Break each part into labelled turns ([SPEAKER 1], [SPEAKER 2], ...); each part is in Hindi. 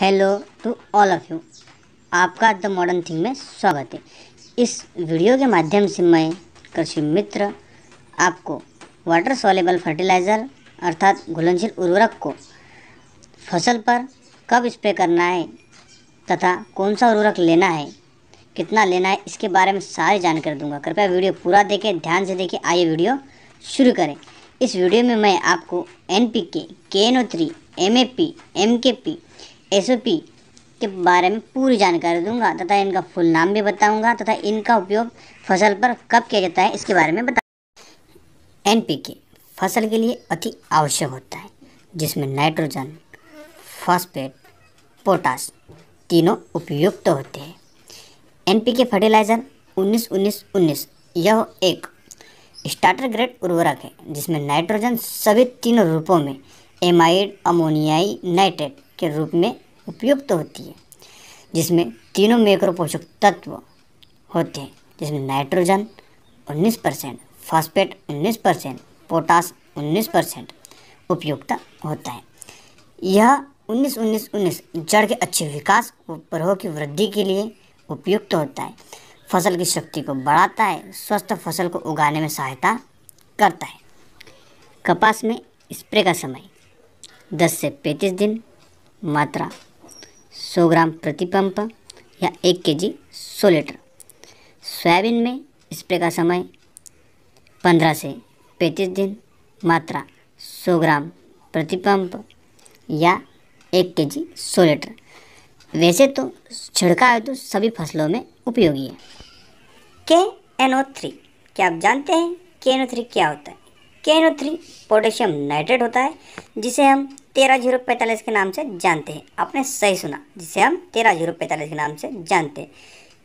[SPEAKER 1] hello to all of you आपका द मॉडर्न थिंग में स्वागत है इस वीडियो के माध्यम से मैं कृषि मित्र आपको वाटर सोलेबल फर्टिलाइज़र अर्थात घुलनशील उर्वरक को फसल पर कब स्प्रे करना है तथा कौन सा उर्वरक लेना है कितना लेना है इसके बारे में सारी जानकारी दूंगा कृपया वीडियो पूरा देखें ध्यान से देखें आइए वीडियो शुरू करें इस वीडियो में मैं आपको N P K K N O three M A P M K P S O P के बारे में पूरी जानकारी दूंगा तथा इनका फुल नाम भी बताऊंगा तथा इनका उपयोग फसल पर कब किया जाता है इसके बारे में बता एन पी के फसल के लिए अति आवश्यक होता है जिसमें नाइट्रोजन फॉस्फेट पोटास तीनों उपयुक्त तो होते हैं एन पी के फर्टिलाइज़र उन्नीस उन्नीस उन्नीस यह एक स्टार्टर ग्रेड उर्वरक है जिसमें नाइट्रोजन सभी तीनों रूपों में एमाइड अमोनियाई नाइट्रेट के रूप में उपयुक्त तो होती है जिसमें तीनों मैक्रो पोषक तत्व होते हैं जिसमें नाइट्रोजन 19 परसेंट फॉस्फेट उन्नीस परसेंट पोटास उन्नीस परसेंट उपयुक्त होता है यह उन्नीस उन्नीस उन्नीस जड़ के अच्छे विकास व परोह की वृद्धि के लिए उपयुक्त तो होता है फसल की शक्ति को बढ़ाता है स्वस्थ फसल को उगाने में सहायता करता है कपास में स्प्रे का समय 10 से 35 दिन मात्रा 100 ग्राम प्रति पंप या 1 केजी 100 लीटर सोयाबीन में स्प्रे का समय 15 से 35 दिन मात्रा 100 ग्राम प्रति पंप या 1 केजी 100 लीटर वैसे तो छिड़का हेतु तो सभी फसलों में उपयोगी है के एन ओ थ्री क्या आप जानते हैं के ओ थ्री क्या होता है K N O three potassium nitrate होता है जिसे हम तेरह जीरो पैंतालीस के नाम से जानते हैं आपने सही सुना जिसे हम तेरह जीरो पैंतालीस के नाम से जानते हैं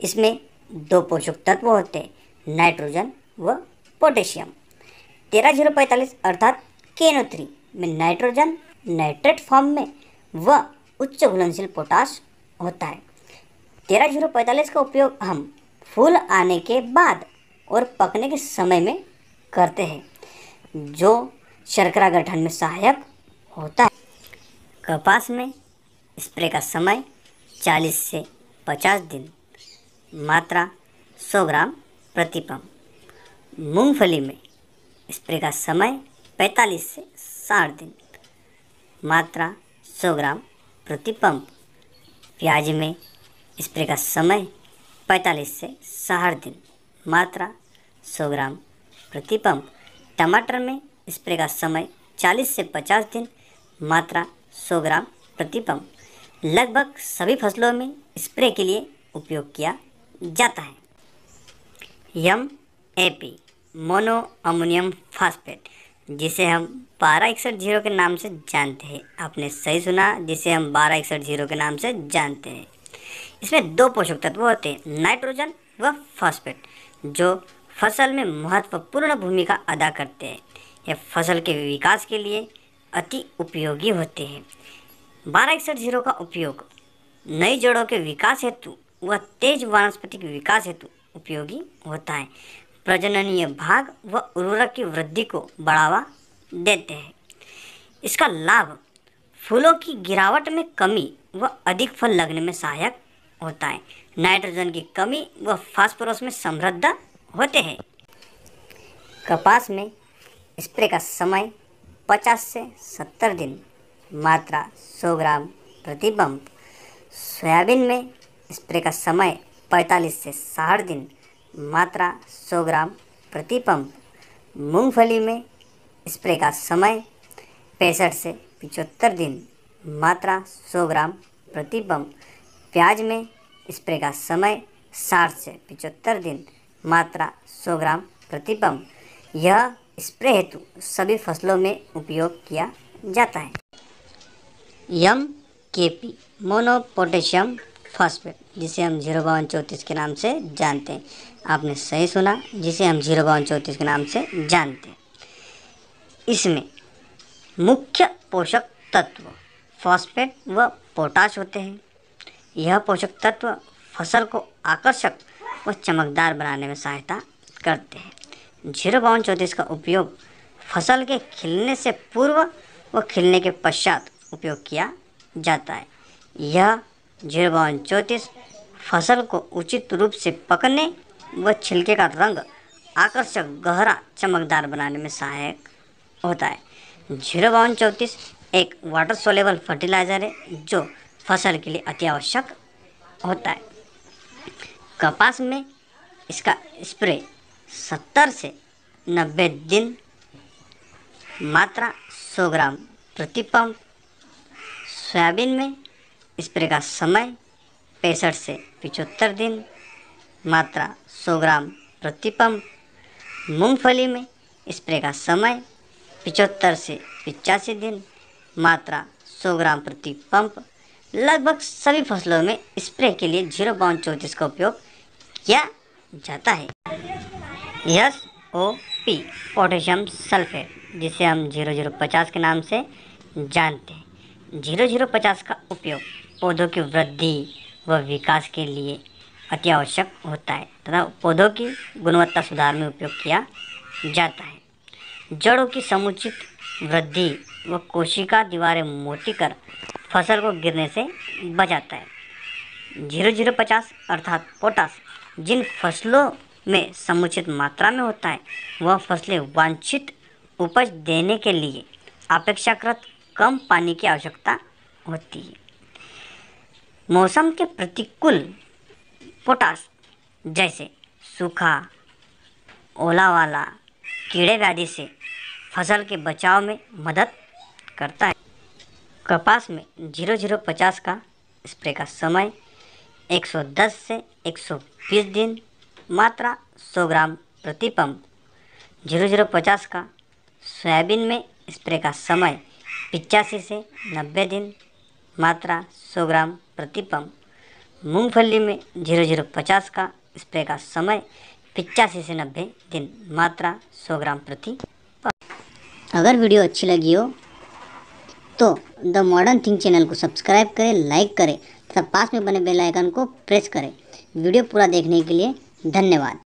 [SPEAKER 1] इसमें दो पोषक तत्व होते हैं नाइट्रोजन व पोटेशियम तेरह जीरो पैंतालीस अर्थात के एन ओ थ्री में नाइट्रोजन नाइट्रेट फॉर्म में व उच्च घुलनशील पोटास होता है तेरह जीरो पैंतालीस का उपयोग हम फूल आने के बाद और पकने के समय में करते हैं जो शर्करा गठन में सहायक होता है कपास में स्प्रे का समय 40 से 50 दिन मात्रा 100 ग्राम प्रति पंप मूंगफली में स्प्रे का समय 45 से 60 दिन मात्रा 100 ग्राम प्रति पंप प्याज में स्प्रे का समय 45 से साठ दिन मात्रा 100 ग्राम प्रति पंप टमाटर में स्प्रे का समय 40 से 50 दिन मात्रा 100 ग्राम प्रति पंप लगभग सभी फसलों में स्प्रे के लिए उपयोग किया जाता है M A P mono ammonium phosphate जिसे हम बारह इकसठ जीरो के नाम से जानते हैं आपने सही सुना जिसे हम बारह इकसठ जीरो के नाम से जानते हैं इसमें दो पोषक तत्व होते हैं नाइट्रोजन व फॉस्फेट जो फसल में महत्वपूर्ण भूमिका अदा करते हैं यह फसल के विकास के लिए अति उपयोगी होते हैं बारह इकसठ जीरो का उपयोग नई जड़ों के विकास हेतु व तेज वनस्पति के विकास हेतु उपयोगी होता है प्रजननीय भाग व उर्वरक की वृद्धि को बढ़ावा देते हैं इसका लाभ फूलों की गिरावट में कमी व अधिक फल लगने में सहायक होता है नाइट्रोजन की कमी व फास्फोरस में समृद्ध होते हैं कपास में स्प्रे का समय 50 से 70 दिन मात्रा 100 ग्राम प्रति बम्प सोयाबीन में स्प्रे का समय 45 से साठ दिन मात्रा 100 ग्राम प्रति पंप मूंगफली में स्प्रे का समय पैंसठ से पिचहत्तर दिन मात्रा 100 ग्राम प्रति पंप प्याज में स्प्रे का समय 60 से पिचहत्तर दिन मात्रा 100 ग्राम प्रति पंप यह स्प्रे हेतु सभी फसलों में उपयोग किया जाता है यम के पी मोनोपोटेशियम फास्फेट जिसे हम जीरो बावन चौंतीस के नाम से जानते हैं आपने सही सुना जिसे हम जीरो बावन चौंतीस के नाम से जानते हैं इसमें मुख्य पोषक तत्व फॉस्फेट व पोटाश होते हैं यह पोषक तत्व फसल को आकर्षक व चमकदार बनाने में सहायता करते हैं जीरो बावन चौंतीस का उपयोग फसल के खिलने से पूर्व व खिलने के पश्चात उपयोग किया जाता है यह जीरो चौंतीस फसल को उचित रूप से पकने व छिलके का रंग आकर्षक गहरा चमकदार बनाने में सहायक होता है जीरो बावन चौंतीस एक वाटर सोलेबल फर्टिलाइज़र है जो फसल के लिए अति आवश्यक होता है कपास में इसका स्प्रे सत्तर से नब्बे दिन मात्रा सौ ग्राम प्रति पंप सोयाबीन में इस प्रकार समय पैंसठ से पिचहत्तर दिन मात्रा 100 ग्राम प्रति पंप मूँगफली में स्प्रे का समय पिचहत्तर से पिचासी दिन मात्रा 100 ग्राम प्रति पंप लगभग सभी फसलों में स्प्रे के लिए जीरो पॉइंट चौंतीस का उपयोग किया जाता है S O P potassium sulphate जिसे हम जीरो जीरो पचास के नाम से जानते हैं जीरो जीरो पचास का उपयोग पौधों की वृद्धि व विकास के लिए अति आवश्यक होता है तथा पौधों की गुणवत्ता सुधार में उपयोग किया जाता है जड़ों की समुचित वृद्धि व कोशिका दीवारें मोटी कर फसल को गिरने से बचाता है जीरो जीरो पचास अर्थात पोटास जिन फसलों में समुचित मात्रा में होता है वह फसलें वांछित उपज देने के लिए अपेक्षाकृत कम पानी की आवश्यकता होती है मौसम के प्रतिकूल पोटास जैसे सूखा ओला वाला कीड़े व्याधि से फसल के बचाव में मदद करता है कपास में जीरो जीरो पचास का स्प्रे का समय 110 से 120 दिन मात्रा 100 ग्राम प्रति पंप जीरो जीरो पचास का सोयाबीन में स्प्रे का समय पिचासी से नब्बे दिन मात्रा सौ ग्राम प्रति पंप मूंगफली में जीरो जीरो पचास का स्प्रे का समय पिचासी से नब्बे दिन मात्रा सौ ग्राम प्रति पंप अगर वीडियो अच्छी लगी हो तो द मॉडर्न थिंग चैनल को सब्सक्राइब करें लाइक करें तथा पास में बने बेल आइकन को प्रेस करें वीडियो पूरा देखने के लिए धन्यवाद